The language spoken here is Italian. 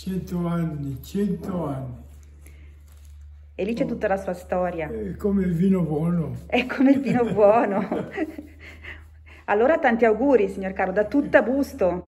100 anni, 100 anni. E lì c'è tutta la sua storia. È come il vino buono. È come il vino buono. allora tanti auguri, signor Caro, da tutta Busto.